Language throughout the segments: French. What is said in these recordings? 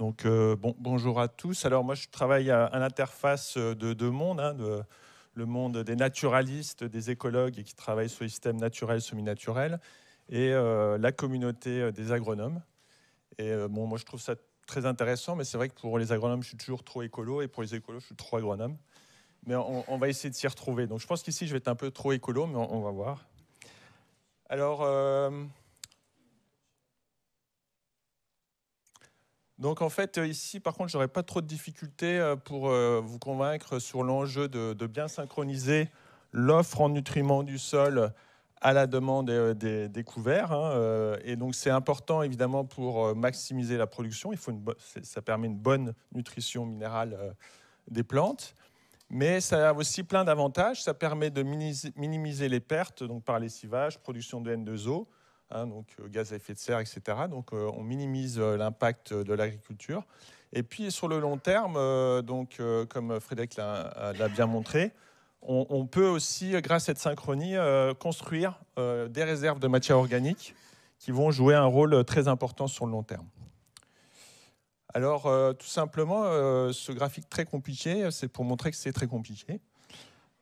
Donc, euh, bon, bonjour à tous. Alors, moi, je travaille à, l'interface de deux mondes, hein, de, le monde des naturalistes, des écologues et qui travaillent sur les systèmes naturels, semi-naturels, et euh, la communauté des agronomes. Et euh, bon, moi, je trouve ça très intéressant, mais c'est vrai que pour les agronomes, je suis toujours trop écolo, et pour les écologues je suis trop agronome. Mais on, va essayer de s'y retrouver. Donc, je pense qu'ici, je vais être un peu trop écolo, mais on, on va voir. Alors, Donc en fait, euh, ici, par contre, j'aurais pas trop de difficultés euh, pour euh, vous convaincre sur l'enjeu de, bien synchroniser l'offre en nutriments du sol à la demande des, couverts. Hein, et donc c'est important évidemment pour maximiser la production. Il ça permet une bonne nutrition minérale des plantes. Mais ça a aussi plein d'avantages. Ça permet de minimiser les pertes donc par lessivage, production de N2O, Hein, donc euh, gaz à effet de serre, etc. Donc euh, on minimise euh, l'impact de l'agriculture. Et puis sur le long terme, donc comme Frédéric l'a bien montré, on, peut aussi, grâce à cette synchronie, construire des réserves de matières organiques qui vont jouer un rôle très important sur le long terme. Alors, tout simplement, ce graphique très compliqué, c'est pour montrer que c'est très compliqué.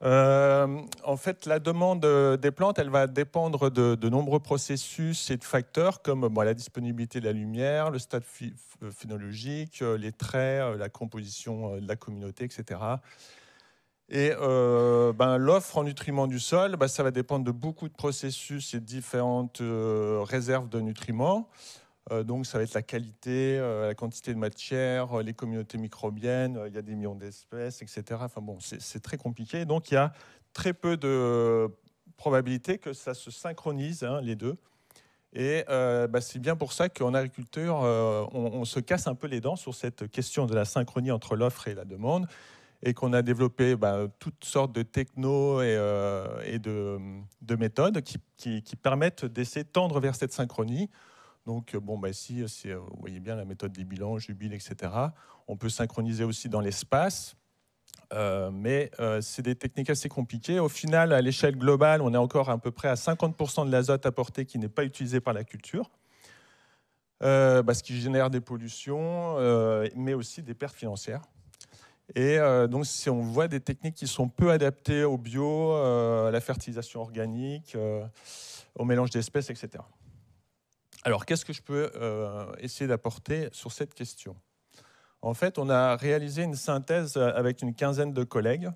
Euh, en fait, la demande euh, des plantes, elle va dépendre de, nombreux processus et de facteurs comme la disponibilité de la lumière, le stade euh, phénologique, les traits, la composition de la communauté, etc. Et ben, l'offre en nutriments du sol, ben, ça va dépendre de beaucoup de processus et de différentes réserves de nutriments. Euh, donc ça va être la qualité, euh, la quantité de matière, euh, les communautés microbiennes, il y a des millions d'espèces, etc. Enfin bon, c'est très compliqué. Donc il y a très peu de probabilité que ça se synchronise, hein, les deux. Et bah, c'est bien pour ça qu'en agriculture, on, se casse un peu les dents sur cette question de la synchronie entre l'offre et la demande, et qu'on a développé bah, toutes sortes de technos et, de, méthodes qui, qui permettent d'essayer de tendre vers cette synchronie. Donc, euh, bon, bah, si euh, euh, vous voyez bien la méthode des bilans, jubile, etc., on peut synchroniser aussi dans l'espace. mais c'est des techniques assez compliquées. Au final, à l'échelle globale, on est encore à peu près à 50% de l'azote apporté qui n'est pas utilisé par la culture, bah, ce qui génère des pollutions, mais aussi des pertes financières. Et donc, si on voit des techniques qui sont peu adaptées au bio, à la fertilisation organique, au mélange d'espèces, etc. Alors, qu'est-ce que je peux euh, essayer d'apporter sur cette question En fait, on a réalisé une synthèse euh, avec une quinzaine de collègues.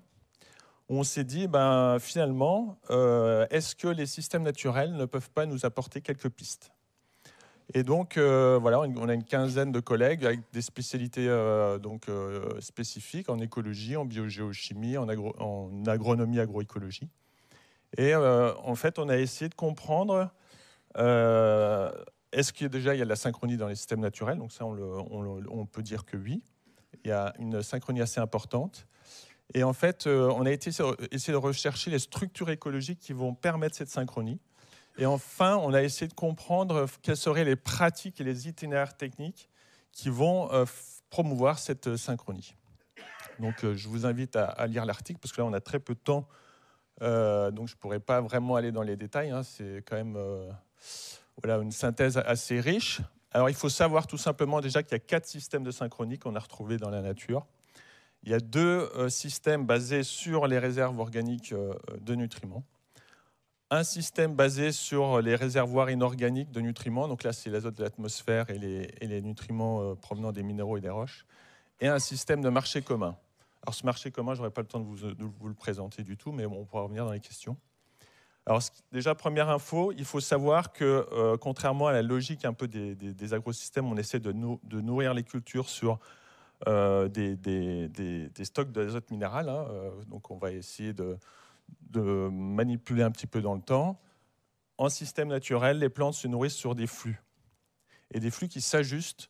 On s'est dit, ben, finalement, euh, est-ce que les systèmes naturels ne peuvent pas nous apporter quelques pistes et donc, voilà, on a une quinzaine de collègues avec des spécialités donc, spécifiques en écologie, en biogéochimie, en, en agronomie, agroécologie. Et en fait, on a essayé de comprendre est-ce qu'il déjà il y a de la synchronie dans les systèmes naturels Donc ça, on, peut dire que oui. Il y a une synchronie assez importante. Et en fait, euh, on a été essayé de rechercher les structures écologiques qui vont permettre cette synchronie. Et enfin, on a essayé de comprendre quelles seraient les pratiques et les itinéraires techniques qui vont euh, promouvoir cette euh, synchronie. Donc, je vous invite à, lire l'article parce que là, on a très peu de temps. donc, je ne pourrais pas vraiment aller dans les détails. Hein. C'est quand même. Voilà une synthèse assez riche. Alors il faut savoir tout simplement déjà qu'il y a quatre systèmes de synchronie qu'on a retrouvés dans la nature. Il y a deux euh, systèmes basés sur les réserves organiques euh, de nutriments. Un système basé sur les réservoirs inorganiques de nutriments, donc là c'est l'azote de l'atmosphère et les, nutriments euh, provenant des minéraux et des roches, et un système de marché commun. Alors ce marché commun, je n'aurai pas le temps de vous, le présenter du tout, mais on pourra revenir dans les questions. Alors, déjà, première info, il faut savoir que, euh, contrairement à la logique un peu des, des, des agrosystèmes, on essaie de, de, nourrir les cultures sur euh, des, des, stocks d'azote minéral. Hein, euh, donc, on va essayer de, de, manipuler un petit peu dans le temps. En système naturel, les plantes se nourrissent sur des flux. Et des flux qui s'ajustent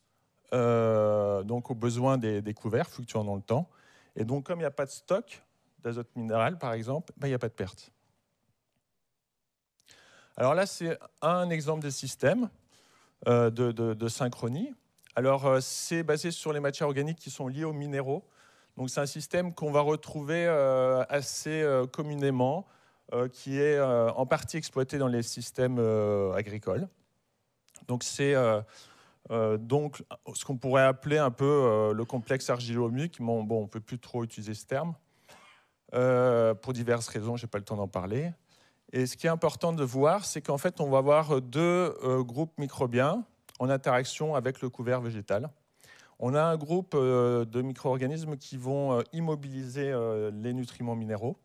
donc aux besoins des, couverts fluctuant dans le temps. Et donc, comme il n'y a pas de stock d'azote minéral, par exemple, ben, il n'y a pas de perte. Alors là, c'est un exemple euh, de, système de synchronie. Alors, euh, c'est basé sur les matières organiques qui sont liées aux minéraux. Donc, c'est un système qu'on va retrouver euh, assez communément, qui est en partie exploité dans les systèmes agricoles. Donc, c'est donc ce qu'on pourrait appeler un peu le complexe argilo mais Bon, on ne peut plus trop utiliser ce terme. pour diverses raisons, je n'ai pas le temps d'en parler. Et ce qui est important de voir, c'est qu'en fait, on va avoir deux euh, groupes microbiens en interaction avec le couvert végétal. On a un groupe euh, de micro-organismes qui vont euh, immobiliser les nutriments minéraux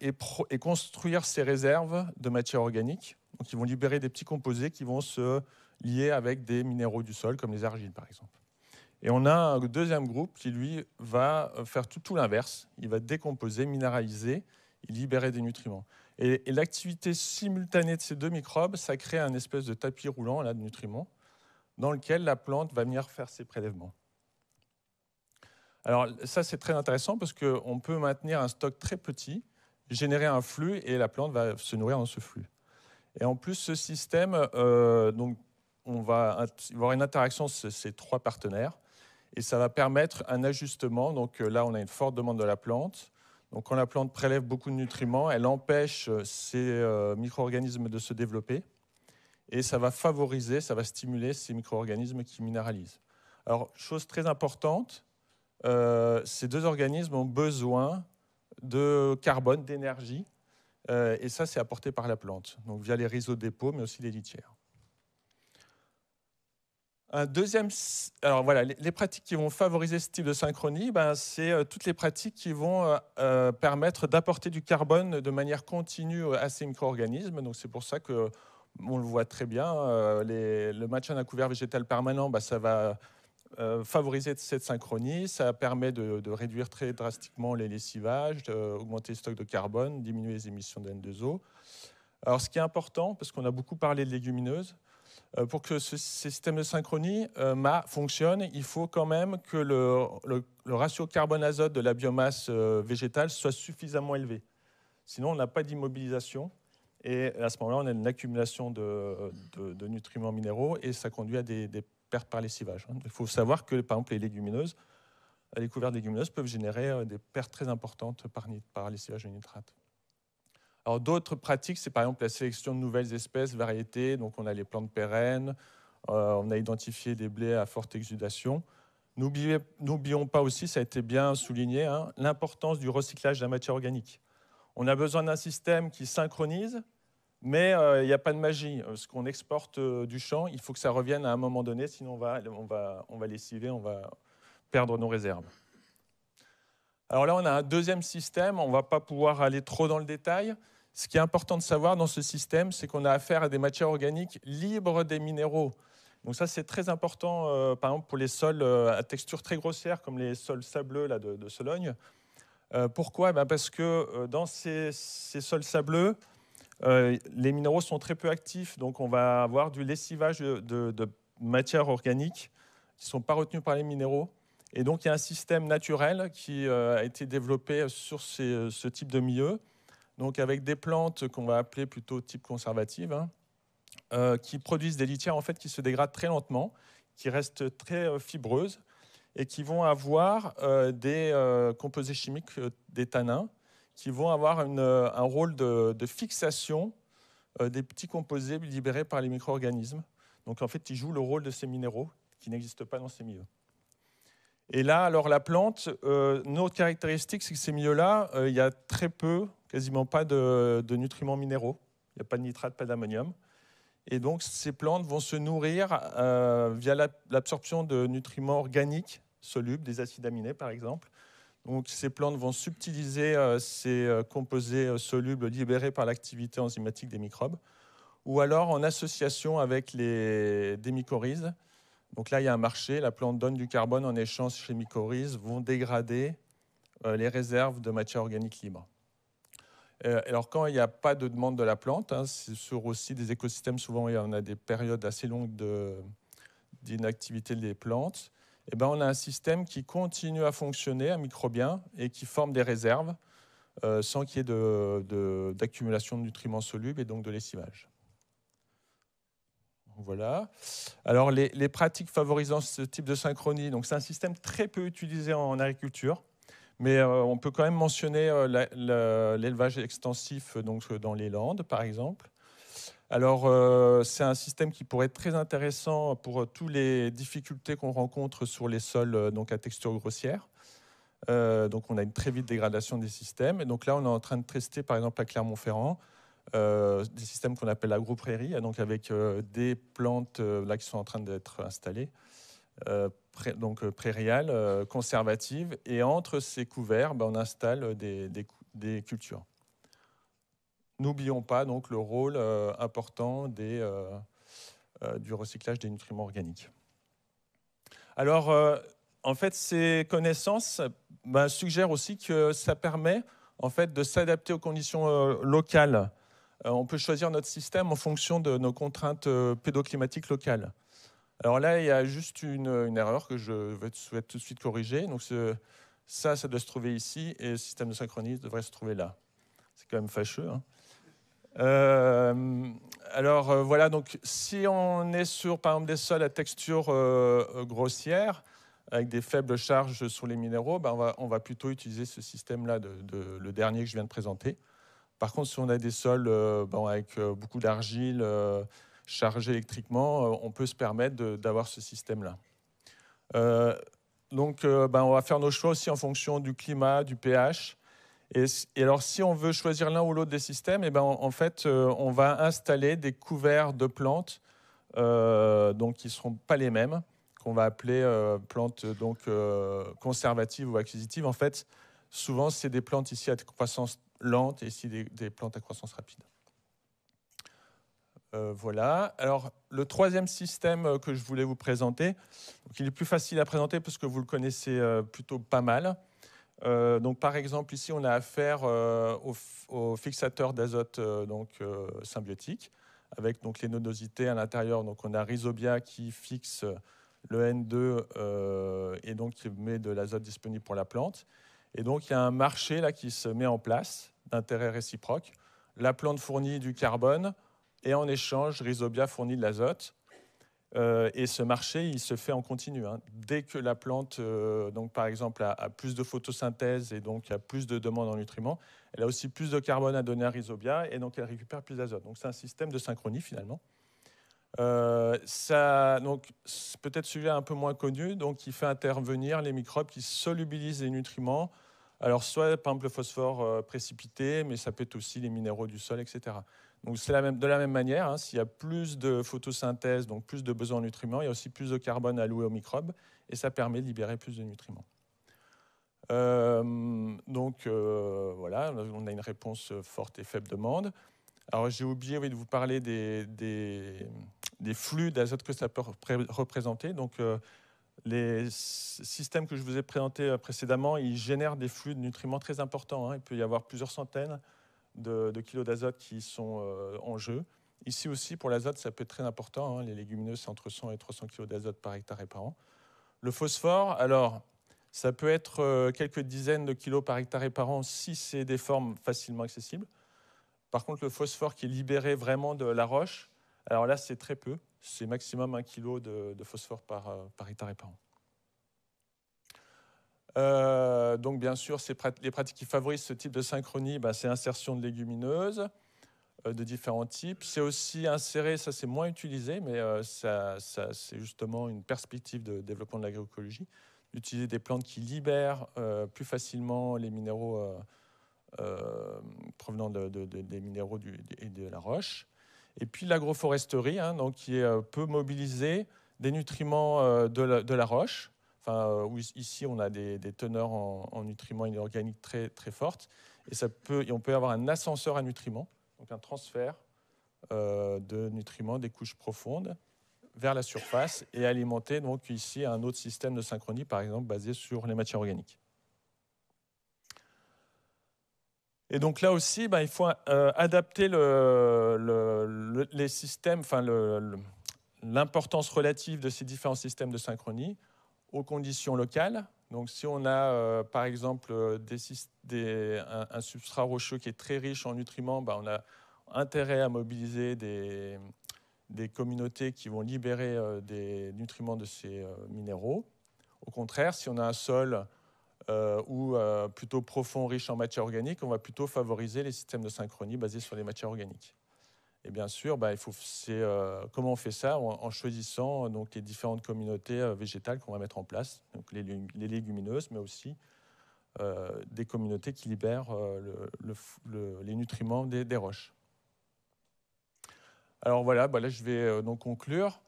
et, construire ces réserves de matière organique. Donc, ils vont libérer des petits composés qui vont se lier avec des minéraux du sol, comme les argiles, par exemple. Et on a un deuxième groupe qui, lui, va faire tout l'inverse. Il va décomposer, minéraliser libérer des nutriments. Et, l'activité simultanée de ces deux microbes, ça crée un espèce de tapis roulant de nutriments dans lequel la plante va venir faire ses prélèvements. Alors ça, c'est très intéressant parce qu'on peut maintenir un stock très petit, générer un flux et la plante va se nourrir dans ce flux. Et en plus, ce système, euh, on va, avoir une interaction de ces trois partenaires et ça va permettre un ajustement. Donc euh, là, on a une forte demande de la plante. Donc quand la plante prélève beaucoup de nutriments, elle empêche euh, ces euh, micro-organismes de se développer et ça va favoriser, ça va stimuler ces micro-organismes qui minéralisent. Alors, chose très importante, euh, ces deux organismes ont besoin de carbone, d'énergie, et ça, c'est apporté par la plante, donc via les réseaux de dépôt, mais aussi les litières. Un deuxième, alors voilà, les, pratiques qui vont favoriser ce type de synchronie, ben, c'est euh, toutes les pratiques qui vont euh, euh, permettre d'apporter du carbone de manière continue à ces micro-organismes. Donc c'est pour ça que on le voit très bien, le maintien d'un couvert végétal permanent, ben, ça va favoriser cette synchronie. Ça permet de, de réduire très drastiquement les lessivages, d'augmenter le stock de carbone, diminuer les émissions de N2O. Alors ce qui est important, parce qu'on a beaucoup parlé de légumineuses, euh, pour que ce système de synchronie euh, fonctionne, il faut quand même que le, ratio carbone-azote de la biomasse euh, végétale soit suffisamment élevé. Sinon, on n'a pas d'immobilisation. Et à ce moment-là, on a une accumulation de, nutriments minéraux et ça conduit à des, pertes par lessivage. Hein. Il faut savoir que, par exemple, les légumineuses, les couvertes légumineuses peuvent générer des pertes très importantes par, par lessivage de nitrate d'autres pratiques, c'est par exemple la sélection de nouvelles espèces, variétés. Donc on a les plantes pérennes, euh, on a identifié des blés à forte exudation. N'oublions pas aussi, ça a été bien souligné, hein, l'importance du recyclage de la matière organique. On a besoin d'un système qui synchronise, mais euh, il n'y a pas de magie. Euh, ce qu'on exporte du champ, il faut que ça revienne à un moment donné, sinon on va, on va, on va lessiver, on va perdre nos réserves. Alors là, on a un deuxième système, on ne va pas pouvoir aller trop dans le détail, ce qui est important de savoir dans ce système, c'est qu'on a affaire à des matières organiques libres des minéraux. Donc ça, c'est très important, euh, par exemple, pour les sols euh, à texture très grossière, comme les sols sableux là, de, Sologne. Euh, pourquoi ben Parce que dans ces, sols sableux, les minéraux sont très peu actifs, donc on va avoir du lessivage de, matières organiques qui ne sont pas retenues par les minéraux. Et donc, il y a un système naturel qui a été développé sur ce type de milieu donc avec des plantes qu'on va appeler plutôt type conservative, hein, euh, qui produisent des litières en fait qui se dégradent très lentement, qui restent très euh, fibreuses et qui vont avoir euh, des composés chimiques, des tanins, qui vont avoir un rôle de, de fixation des petits composés libérés par les micro-organismes. Donc en fait, ils jouent le rôle de ces minéraux qui n'existent pas dans ces milieux. Et là, alors la plante, euh, une caractéristique, c'est que ces milieux-là, euh, il y a très peu, quasiment pas de, nutriments minéraux. Il n'y a pas de nitrate, pas d'ammonium. Et donc ces plantes vont se nourrir euh, via l'absorption de nutriments organiques solubles, des acides aminés par exemple. Donc ces plantes vont subtiliser euh, ces composés solubles libérés par l'activité enzymatique des microbes, ou alors en association avec les, des mycorhizes donc là, il y a un marché, la plante donne du carbone en échange chez mycorhizes vont dégrader euh, les réserves de matière organique libre. Euh, alors quand il n'y a pas de demande de la plante, hein, c'est sur aussi des écosystèmes, souvent on a des périodes assez longues d'inactivité des plantes, Et eh ben, on a un système qui continue à fonctionner, un microbien, et qui forme des réserves euh, sans qu'il y ait d'accumulation de nutriments solubles et donc de lessivage. Voilà. Alors, les, pratiques favorisant ce type de synchronie, donc c'est un système très peu utilisé en, agriculture, mais euh, on peut quand même mentionner euh, l'élevage extensif donc, euh, dans les Landes, par exemple. Alors, c'est un système qui pourrait être très intéressant pour toutes les difficultés qu'on rencontre sur les sols donc à texture grossière. donc, on a une très vite dégradation des systèmes. Et donc là, on est en train de tester, par exemple, à Clermont-Ferrand, euh, des systèmes qu'on appelle agro-prairies, donc avec euh, des plantes euh, là qui sont en train d'être installées, donc prairiales, conservatives, et entre ces couverts, ben, on installe des, cultures. N'oublions pas donc le rôle important du recyclage des nutriments organiques. Alors, en fait, ces connaissances ben, suggèrent aussi que ça permet en fait, de s'adapter aux conditions locales. Euh, on peut choisir notre système en fonction de nos contraintes euh, pédoclimatiques locales. Alors là, il y a juste une, erreur que je souhaite tout de suite corriger. Donc ça, ça doit se trouver ici et le système de synchronisme devrait se trouver là. C'est quand même fâcheux. Hein. Euh, alors voilà, donc si on est sur par exemple des sols à texture grossière, avec des faibles charges sur les minéraux, ben, on, va, plutôt utiliser ce système-là, de, le dernier que je viens de présenter. Par contre, si on a des sols euh, avec euh, beaucoup d'argile euh, chargés électriquement, on peut se permettre d'avoir ce système-là. donc, ben, on va faire nos choix aussi en fonction du climat, du pH. Et, alors, si on veut choisir l'un ou l'autre des systèmes, et eh ben, en fait, on va installer des couverts de plantes donc, qui ne seront pas les mêmes, qu'on va appeler plantes donc, conservatives ou acquisitives. En fait, souvent, c'est des plantes ici à croissance lentes et ici des, plantes à croissance rapide. Euh, voilà. Alors, le troisième système euh, que je voulais vous présenter, il est plus facile à présenter parce que vous le connaissez euh, plutôt pas mal. donc, par exemple, ici, on a affaire au, fixateur d'azote donc symbiotique, avec donc les nodosités à l'intérieur. Donc, on a Rhizobia qui fixe le N2 et donc qui met de l'azote disponible pour la plante. Et donc, il y a un marché là qui se met en place d'intérêt réciproque. La plante fournit du carbone et en échange, Rhizobia fournit de l'azote. Euh, et ce marché, il se fait en continu. Hein. Dès que la plante, euh, donc par exemple, a, plus de photosynthèse et donc a plus de demande en nutriments, elle a aussi plus de carbone à donner à Rhizobia et donc elle récupère plus d'azote. Donc c'est un système de synchronie finalement. C'est euh, ça, donc, peut-être celui un peu moins connu, donc il fait intervenir les microbes qui solubilisent les nutriments. Alors, soit par exemple le phosphore euh, précipité, mais ça peut être aussi les minéraux du sol, etc. Donc, c'est la même, de la même manière, hein. s'il y a plus de photosynthèse, donc plus de besoins en nutriments, il y a aussi plus de carbone alloué aux microbes, et ça permet de libérer plus de nutriments. Euh, donc, voilà, on a une réponse forte et faible demande. Alors, j'ai oublié de vous parler des des flux d'azote que ça peut représenter. Donc, euh, les systèmes que je vous ai présentés euh, précédemment, ils génèrent des flux de nutriments très importants. Hein. Il peut y avoir plusieurs centaines de, kilos d'azote qui sont euh, en jeu. Ici aussi, pour l'azote, ça peut être très important. Hein. Les légumineuses, c'est entre 100 et 300 kilos d'azote par hectare et par an. Le phosphore, alors, ça peut être quelques dizaines de kilos par hectare et par an si c'est des formes facilement accessibles. Par contre, le phosphore qui est libéré vraiment de la roche, alors là, c'est très peu. C'est maximum 1 kg de, phosphore euh, par, hectare et par an. Euh, donc, bien sûr, les pratiques qui favorisent ce type de synchronie, bah, c'est l'insertion de légumineuses euh, de différents types. C'est aussi insérer, ça c'est moins utilisé, mais c'est justement une perspective de développement de l'agroécologie, d'utiliser des plantes qui libèrent plus facilement les minéraux provenant des minéraux et de la roche. Et puis l'agroforesterie, hein, donc, qui euh, peut mobiliser des nutriments euh, de la, roche. Enfin, euh, ici, on a des, teneurs en, nutriments inorganiques très, très fortes. Et, ça peut, on peut avoir un ascenseur à nutriments, donc un transfert de nutriments des couches profondes vers la surface et alimenter donc ici un autre système de synchronie, par exemple basé sur les matières organiques. Et donc là aussi, bah, il faut euh, adapter le, les systèmes, enfin l'importance relative de ces différents systèmes de synchronie aux conditions locales. Donc si on a euh, par exemple euh, un, substrat rocheux qui est très riche en nutriments, bah, on a intérêt à mobiliser des, communautés qui vont libérer des nutriments de ces minéraux. Au contraire, si on a un sol euh, ou euh, plutôt profond, riche en matière organique, on va plutôt favoriser les systèmes de synchronie basés sur les matières organiques. Et bien sûr, bah, il euh, comment on fait ça en, choisissant donc, les différentes communautés végétales qu'on va mettre en place, donc les, légumineuses, mais aussi des communautés qui libèrent les nutriments des, roches. Alors voilà, bah là je vais donc conclure.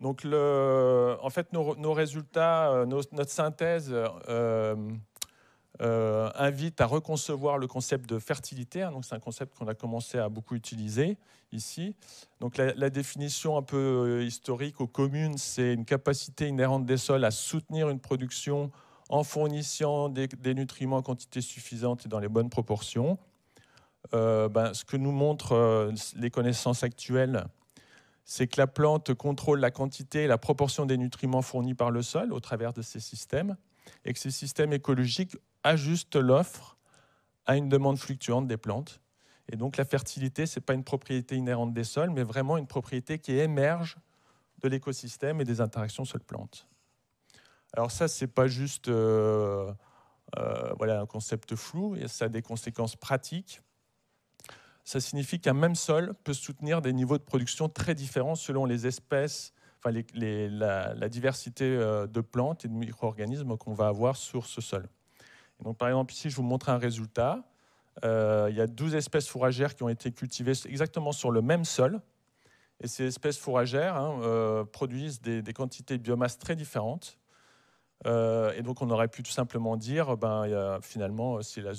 Donc, en fait, nos, résultats, euh, notre synthèse euh, euh, invite à reconcevoir le concept de fertilité. Hein. donc, c'est un concept qu'on a commencé à beaucoup utiliser ici. Donc, la, définition un peu historique aux communes, c'est une capacité inhérente des sols à soutenir une production en fournissant des, nutriments en quantité suffisante et dans les bonnes proportions. ben, ce que nous montrent les connaissances actuelles, c'est que la plante contrôle la quantité et la proportion des nutriments fournis par le sol au travers de ces systèmes, et que ces systèmes écologiques ajustent l'offre à une demande fluctuante des plantes. Et donc la fertilité, ce n'est pas une propriété inhérente des sols, mais vraiment une propriété qui émerge de l'écosystème et des interactions sol-plante. Alors ça, ce n'est pas juste euh, euh, voilà, un concept flou, ça a des conséquences pratiques ça signifie qu'un même sol peut soutenir des niveaux de production très différents selon les espèces, enfin les, la, diversité euh, de plantes et de micro-organismes qu'on va avoir sur ce sol. donc, par exemple, ici, je vous montre un résultat. Euh, il y a 12 espèces fourragères qui ont été cultivées exactement sur le même sol. Et ces espèces fourragères hein, euh, produisent des, quantités de biomasse très différentes. et donc, on aurait pu tout simplement dire, ben, finalement, c'est la,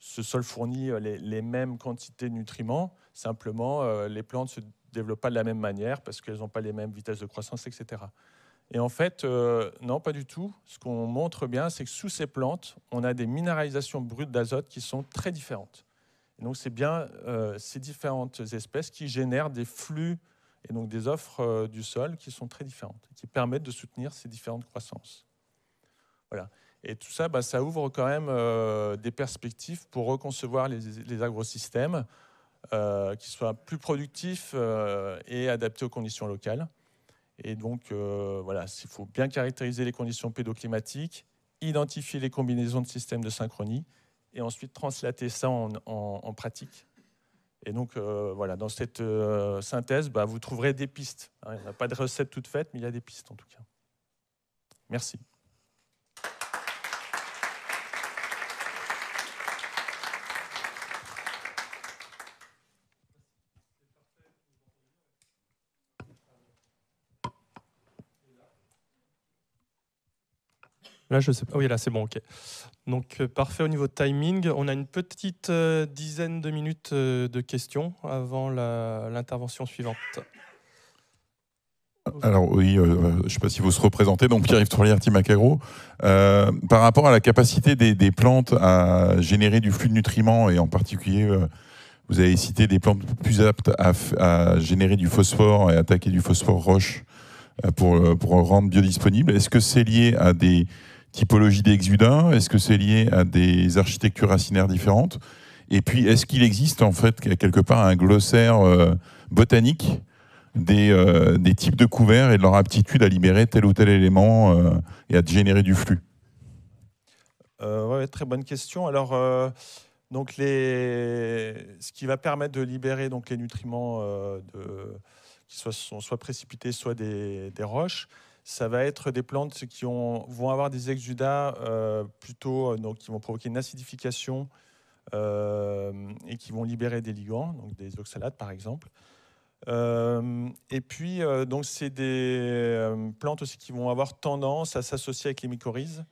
ce sol fournit euh, les, mêmes quantités de nutriments, simplement euh, les plantes ne se développent pas de la même manière parce qu'elles n'ont pas les mêmes vitesses de croissance, etc. Et en fait, euh, non, pas du tout. Ce qu'on montre bien, c'est que sous ces plantes, on a des minéralisations brutes d'azote qui sont très différentes. donc, c'est bien ces différentes espèces qui génèrent des flux et donc des offres du sol qui sont très différentes, qui permettent de soutenir ces différentes croissances. Voilà. Et tout ça, bah, ça ouvre quand même euh, des perspectives pour reconcevoir les, les agrosystèmes euh, qui soient plus productifs euh, et adaptés aux conditions locales. Et donc, voilà, il faut bien caractériser les conditions pédoclimatiques, identifier les combinaisons de systèmes de synchronie et ensuite translater ça en, pratique. Et donc, voilà, dans cette synthèse, bah, vous trouverez des pistes. Hein, il n'y a pas de recette toute faite, mais il y a des pistes en tout cas. Merci. Là, je sais pas. Ah oui, là, c'est bon, ok. Donc, euh, parfait au niveau timing. On a une petite euh, dizaine de minutes euh, de questions avant l'intervention suivante. Alors oui, je ne sais pas si vous se représentez, donc Pierre-Yves Tourlière-Tim euh, par rapport à la capacité des, plantes à générer du flux de nutriments, et en particulier, vous avez cité des plantes plus aptes à, générer du phosphore et attaquer du phosphore roche pour, pour rendre biodisponible, est-ce que c'est lié à des typologie des exudins, Est-ce que c'est lié à des architectures racinaires différentes Et puis, est-ce qu'il existe en fait quelque part un glossaire euh, botanique euh, des, types de couverts et de leur aptitude à libérer tel ou tel élément euh, et à générer du flux Très bonne question. Alors. Donc ce qui va permettre de libérer donc les nutriments qui soient, soit précipités, soit des roches, ça va être des plantes qui vont avoir des exudats euh, plutôt euh, qui vont provoquer une acidification euh, et qui vont libérer des ligands, donc des oxalates par exemple. et puis, donc, c'est des plantes aussi qui vont avoir tendance à s'associer avec les mycorhizes,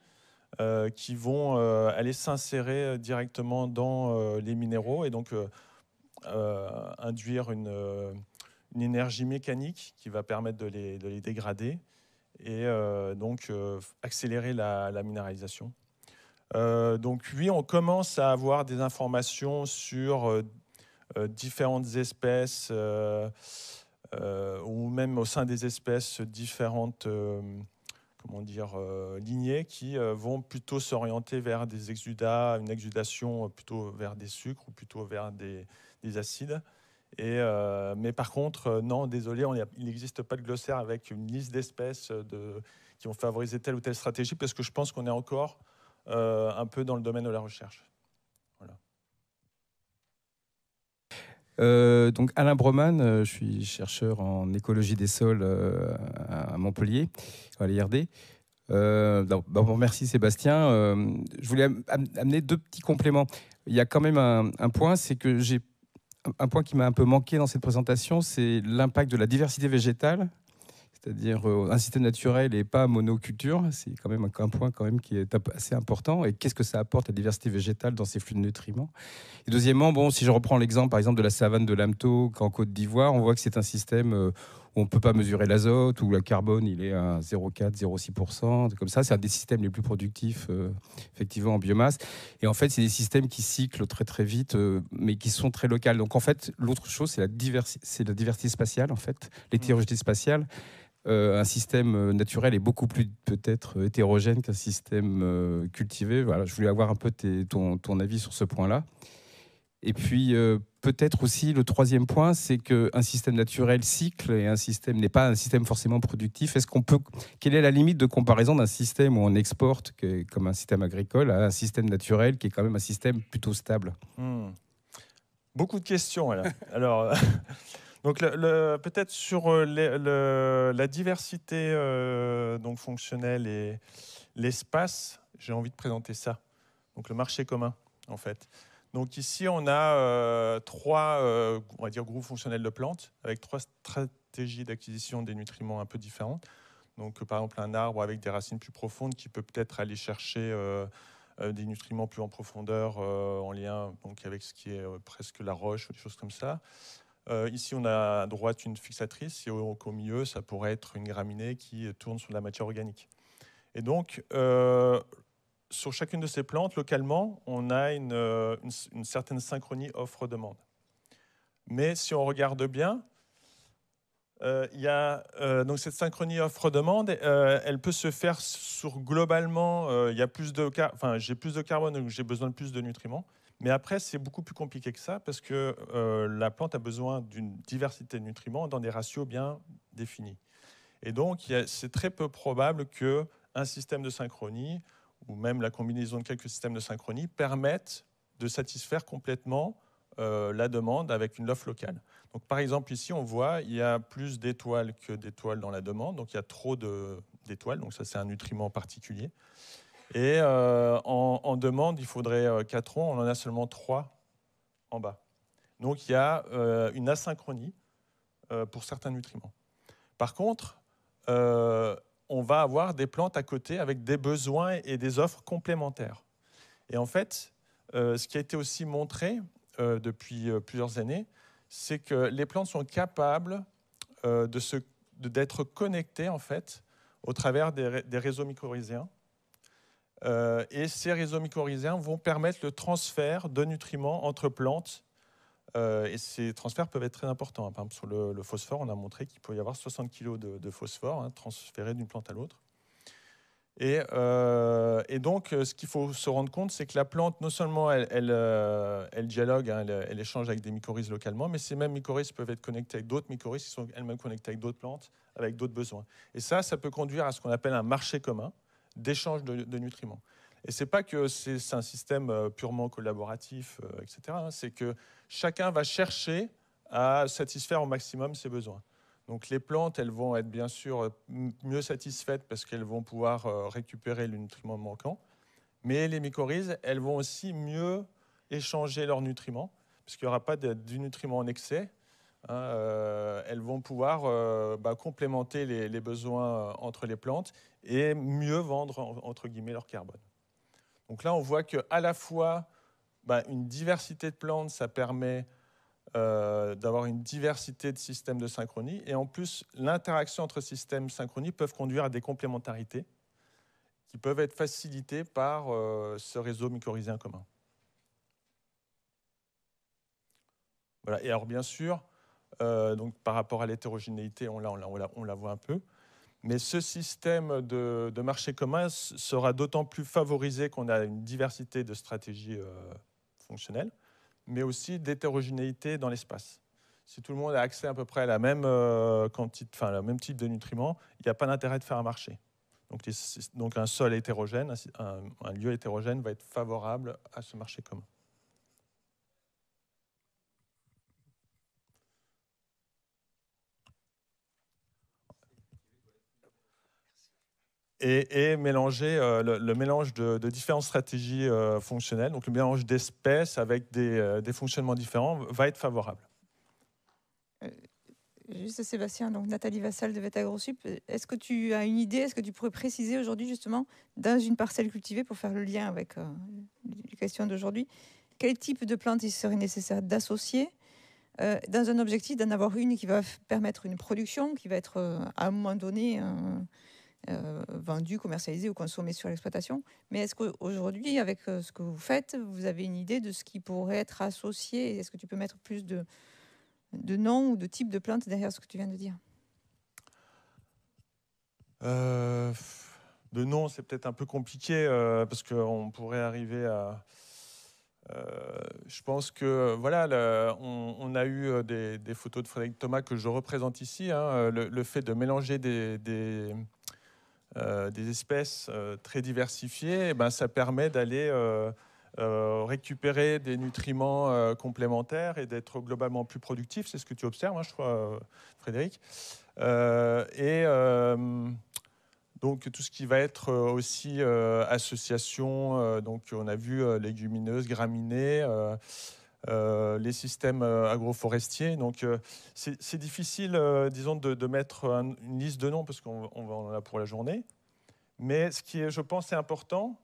qui vont aller s'insérer directement dans les minéraux et donc induire une, énergie mécanique qui va permettre de les dégrader et euh, donc euh, accélérer la, minéralisation. Euh, donc oui, on commence à avoir des informations sur différentes espèces ou même au sein des espèces différentes comment dire, lignées qui vont plutôt s'orienter vers des exudats, une exudation plutôt vers des sucres ou plutôt vers des acides. Et, euh, mais par contre, euh, non, désolé, il n'existe pas de glossaire avec une liste d'espèces euh, de, qui ont favorisé telle ou telle stratégie, parce que je pense qu'on est encore un peu dans le domaine de la recherche. Voilà. donc Alain Broman, je suis chercheur en écologie des sols à Montpellier, à l'IRD. merci Sébastien. je voulais amener deux petits compléments. Il y a quand même un point, c'est que j'ai un point qui m'a un peu manqué dans cette présentation, c'est l'impact de la diversité végétale, c'est-à-dire euh, un système naturel et pas monoculture. C'est quand même un, point quand même qui est assez important. Et qu'est-ce que ça apporte la diversité végétale dans ces flux de nutriments Et deuxièmement, bon, si je reprends l'exemple par exemple de la savane de l'Amto, en Côte d'Ivoire, on voit que c'est un système euh, on ne peut pas mesurer l'azote, ou le carbone, il est à 0,4, 0,6%, comme ça. C'est un des systèmes les plus productifs, euh, effectivement, en biomasse. Et en fait, c'est des systèmes qui cyclent très, très vite, euh, mais qui sont très locaux. Donc, en fait, l'autre chose, c'est la, diversité spatiale, en fait, l'hétérogénéité mmh. spatiale. Euh, un système naturel est beaucoup plus peut-être hétérogène qu'un système cultivé. Voilà, je voulais avoir un peu ton avis sur ce point-là. Et puis euh, peut-être aussi le troisième point, c'est qu'un système naturel cycle et un système n'est pas un système forcément productif. Est-ce qu'on peut, quelle est la limite de comparaison d'un système où on exporte comme un système agricole à un système naturel qui est quand même un système plutôt stable hmm. Beaucoup de questions. Alors. Donc, peut-être sur euh, la diversité euh, donc fonctionnelle et l'espace, j'ai envie de présenter ça. Donc, le marché commun, en fait. Donc ici, on a euh, trois, euh, on va dire, groupes fonctionnels de plantes avec trois stratégies d'acquisition des nutriments un peu différentes. Donc euh, par exemple, un arbre avec des racines plus profondes qui peut peut-être aller chercher des nutriments plus en profondeur en lien donc, avec ce qui est presque la roche ou des choses comme ça. ici, on a à droite une fixatrice, et au, milieu, ça pourrait être une graminée qui tourne sur de la matière organique. Et donc, sur chacune de ces plantes, localement, on a une, euh, certaine synchronie offre-demande. Mais si on regarde bien, euh, euh, donc cette synchronie offre-demande, elle peut se faire sur globalement, il y plus de, enfin j'ai plus de carbone donc j'ai besoin de plus de nutriments. Mais après c'est beaucoup plus compliqué que ça parce que la plante a besoin d'une diversité de nutriments dans des ratios bien définis. Et donc c'est très peu probable que un système de synchronie ou même la combinaison de quelques systèmes de synchronie permettent de satisfaire complètement euh, la demande avec une offre locale. Donc, par exemple, ici, on voit il y a plus d'étoiles que d'étoiles dans la demande, donc il y a trop d'étoiles, donc ça, c'est un nutriment particulier. Et euh, en, demande, il faudrait 4 euh, ans, on en a seulement 3 en bas. Donc, il y a une asynchronie pour certains nutriments. Par contre, on va avoir des plantes à côté avec des besoins et des offres complémentaires. Et en fait, euh, ce qui a été aussi montré euh, depuis euh, plusieurs années, c'est que les plantes sont capables d'être connectées en fait au travers des, des réseaux mycorhiziens. et ces réseaux mycorhiziens vont permettre le transfert de nutriments entre plantes euh, et ces transferts peuvent être très importants. Hein. Par exemple, sur le, phosphore, on a montré qu'il peut y avoir 60 kg de, phosphore hein, transféré d'une plante à l'autre. Et, euh, donc, euh, ce qu'il faut se rendre compte, c'est que la plante, non seulement elle, dialogue, hein, elle, échange avec des mycorhizes localement, mais ces mêmes mycorhizes peuvent être connectés avec d'autres mycorhizes qui sont elles-mêmes connectées avec d'autres plantes, avec d'autres besoins. Et ça, ça peut conduire à ce qu'on appelle un marché commun d'échange de, nutriments. Et c'est pas que c'est un système purement collaboratif, etc. c'est que chacun va chercher à satisfaire au maximum ses besoins. Donc les plantes, elles vont être bien sûr euh, mieux satisfaites parce qu'elles vont pouvoir euh, récupérer le nutriments manquant, mais les mycorhizes, elles vont aussi mieux échanger leurs nutriments, parce qu'il n'y aura pas de, du nutriment en excès. Hein, euh, elles vont pouvoir bah, complémenter les, les, besoins entre les plantes et mieux vendre, entre guillemets, leur carbone. Donc là, on voit qu'à la fois, bah, une diversité de plantes, ça permet euh, d'avoir une diversité de systèmes de synchronie. Et en plus, l'interaction entre systèmes synchronie peuvent conduire à des complémentarités qui peuvent être facilitées par euh, ce réseau mycorhizien commun. Voilà. Et alors, bien sûr, euh, donc, par rapport à l'hétérogénéité, on, la voit un peu. Mais ce système de, de marché commun sera d'autant plus favorisé qu'on a une diversité de stratégies fonctionnelle, mais aussi d'hétérogénéité dans l'espace. Si tout le monde a accès à peu près à la même euh, quantité, enfin, le même type de nutriments, il n'y a pas d'intérêt de faire un marché. Donc, donc un sol hétérogène, un lieu hétérogène va être favorable à ce marché commun. et, mélanger euh, le, mélange de, différentes stratégies euh, fonctionnelles, donc le mélange d'espèces avec des, euh, des, fonctionnements différents, va être favorable. Juste Sébastien, donc Nathalie Vassal de Vetagrosup, est-ce que tu as une idée, est-ce que tu pourrais préciser aujourd'hui justement, dans une parcelle cultivée, pour faire le lien avec les questions d'aujourd'hui, quel type de plante il serait nécessaire d'associer dans un objectif d'en avoir une qui va permettre une production, qui va être à un moment donné euh, vendus, commercialisés ou consommés sur l'exploitation. Mais est-ce qu'aujourd'hui, avec euh, ce que vous faites, vous avez une idée de ce qui pourrait être associé Est-ce que tu peux mettre plus de, de noms ou de types de plantes derrière ce que tu viens de dire euh, De noms, c'est peut-être un peu compliqué parce qu'on pourrait arriver à... je pense que voilà, on, a eu des, photos de Frédéric Thomas que je représente ici. Hein, le, fait de mélanger des, euh, des espèces euh, très diversifiées, eh ben, ça permet d'aller euh, récupérer des nutriments complémentaires et d'être globalement plus productif. C'est ce que tu observes, hein, je crois, Frédéric. et donc tout ce qui va être aussi association, donc on a vu légumineuses, graminées, euh, les systèmes euh, agroforestiers. Donc euh, c'est difficile, disons, de, mettre une liste de noms parce qu'on en a pour la journée. Mais ce qui est, je pense, est important,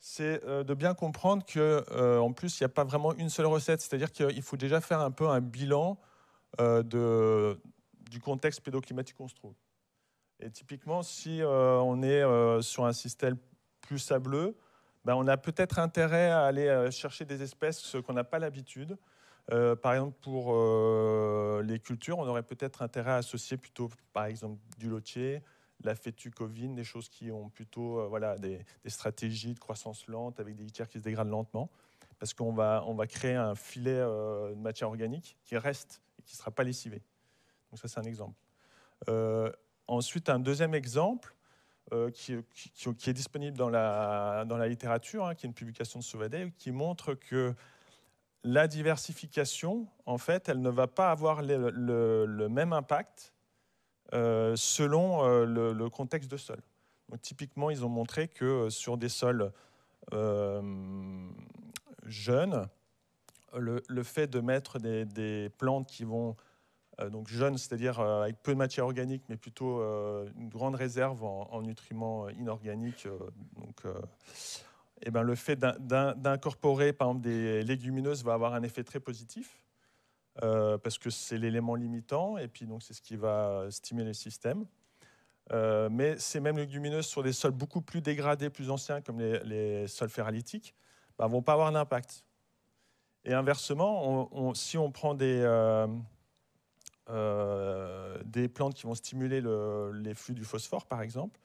c'est de bien comprendre que, en plus, il n'y a pas vraiment une seule recette. C'est-à-dire qu'il faut déjà faire un peu un bilan de, du contexte pédoclimatique qu'on se trouve. Et typiquement, si on est sur un système plus sableux, ben, on a peut-être intérêt à aller euh, chercher des espèces qu'on n'a pas l'habitude. Euh, par exemple, pour euh, les cultures, on aurait peut-être intérêt à associer plutôt, par exemple, du lotier, la fétu covine, des choses qui ont plutôt voilà, des, stratégies de croissance lente avec des litières qui se dégradent lentement, parce qu'on va, on va créer un filet de matière organique qui reste et qui ne sera pas lessivé. Donc ça, c'est un exemple. ensuite, un deuxième exemple, euh, qui, qui, est disponible dans la, dans la littérature, hein, qui est une publication de Sauvadet, qui montre que la diversification, en fait, elle ne va pas avoir le, le, même impact euh, selon euh, le, contexte de sol. Donc, typiquement, ils ont montré que sur des sols jeunes, le, fait de mettre des, des plantes qui vont euh, donc jeune, c'est-à-dire euh, avec peu de matière organique, mais plutôt euh, une grande réserve en, nutriments inorganiques. donc, et eh ben, le fait d'incorporer par exemple des légumineuses va avoir un effet très positif. parce que c'est l'élément limitant et puis donc c'est ce qui va stimuler le système. mais ces mêmes légumineuses sur des sols beaucoup plus dégradés, plus anciens, comme les, sols ferralitiques, ne ben, vont pas avoir d'impact. Et inversement, si on prend des, euh, des plantes qui vont stimuler les flux du phosphore, par exemple,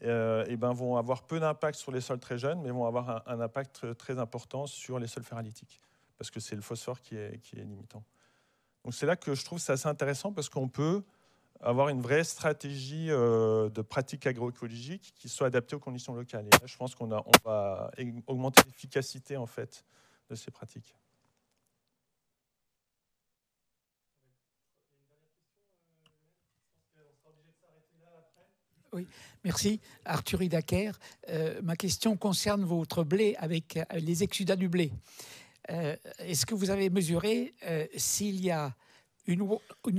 et euh, eh ben vont avoir peu d'impact sur les sols très jeunes, mais vont avoir un, impact très, important sur les sols ferralytiques, parce que c'est le phosphore qui est, limitant. Donc c'est là que je trouve ça assez intéressant, parce qu'on peut avoir une vraie stratégie euh, de pratiques agroécologiques qui soit adaptée aux conditions locales. Et je pense qu'on va augmenter l'efficacité en fait de ces pratiques. Oui, merci. Arthur Hidaker, euh, ma question concerne votre blé avec euh, les exudats du blé. Euh, est-ce que vous avez mesuré s'il y a une,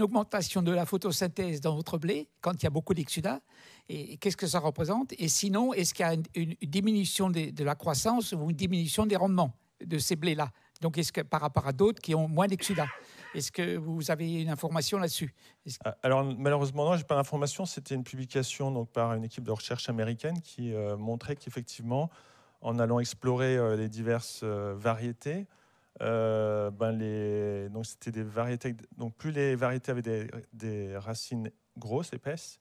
augmentation de la photosynthèse dans votre blé quand il y a beaucoup d'exudats et, qu'est-ce que ça représente Et sinon, est-ce qu'il y a une, diminution de, de, la croissance ou une diminution des rendements de ces blés-là Donc, est-ce que par rapport à d'autres qui ont moins d'exudats est-ce que vous avez une information là-dessus ah, Alors malheureusement non, j'ai pas d'information. C'était une publication donc par une équipe de recherche américaine qui euh, montrait qu'effectivement, en allant explorer euh, les diverses euh, variétés, ben, donc c'était des variétés donc plus les variétés avaient des, des racines grosses épaisses,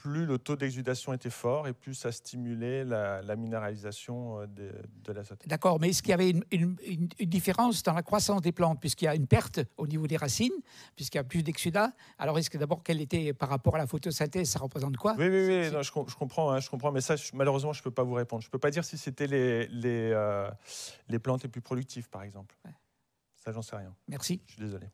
plus le taux d'exudation était fort et plus ça stimulait la, minéralisation euh, de, la l'azote. D'accord, mais est-ce qu'il y avait une, différence dans la croissance des plantes, puisqu'il y a une perte au niveau des racines, puisqu'il y a plus d'exudat Alors est-ce que d'abord, quelle était par rapport à la photosynthèse, ça représente quoi Oui, oui, oui, non, je, comprends, hein, je comprends, mais ça, malheureusement, je ne peux pas vous répondre. Je ne peux pas dire si c'était les, euh, les, plantes les plus productives, par exemple. Ouais. Ça, j'en sais rien. Merci. Je suis désolé.